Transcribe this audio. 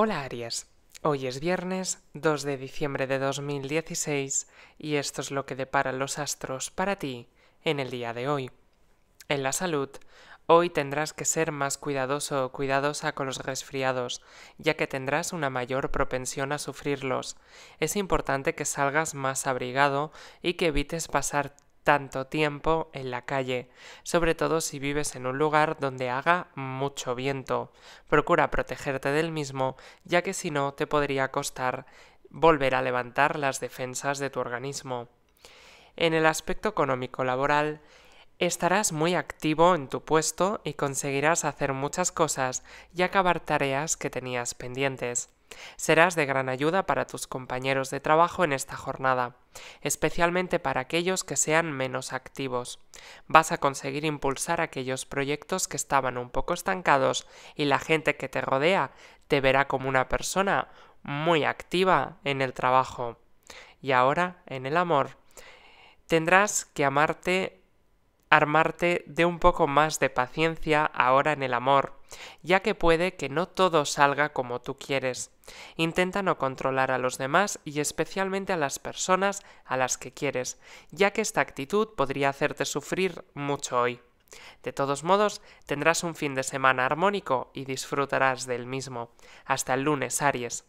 Hola Aries, hoy es viernes 2 de diciembre de 2016 y esto es lo que depara los astros para ti en el día de hoy. En la salud, hoy tendrás que ser más cuidadoso o cuidadosa con los resfriados, ya que tendrás una mayor propensión a sufrirlos. Es importante que salgas más abrigado y que evites pasar tanto tiempo en la calle, sobre todo si vives en un lugar donde haga mucho viento. Procura protegerte del mismo, ya que si no te podría costar volver a levantar las defensas de tu organismo. En el aspecto económico laboral, Estarás muy activo en tu puesto y conseguirás hacer muchas cosas y acabar tareas que tenías pendientes. Serás de gran ayuda para tus compañeros de trabajo en esta jornada, especialmente para aquellos que sean menos activos. Vas a conseguir impulsar aquellos proyectos que estaban un poco estancados y la gente que te rodea te verá como una persona muy activa en el trabajo. Y ahora, en el amor, tendrás que amarte armarte de un poco más de paciencia ahora en el amor, ya que puede que no todo salga como tú quieres. Intenta no controlar a los demás y especialmente a las personas a las que quieres, ya que esta actitud podría hacerte sufrir mucho hoy. De todos modos, tendrás un fin de semana armónico y disfrutarás del mismo. Hasta el lunes, Aries.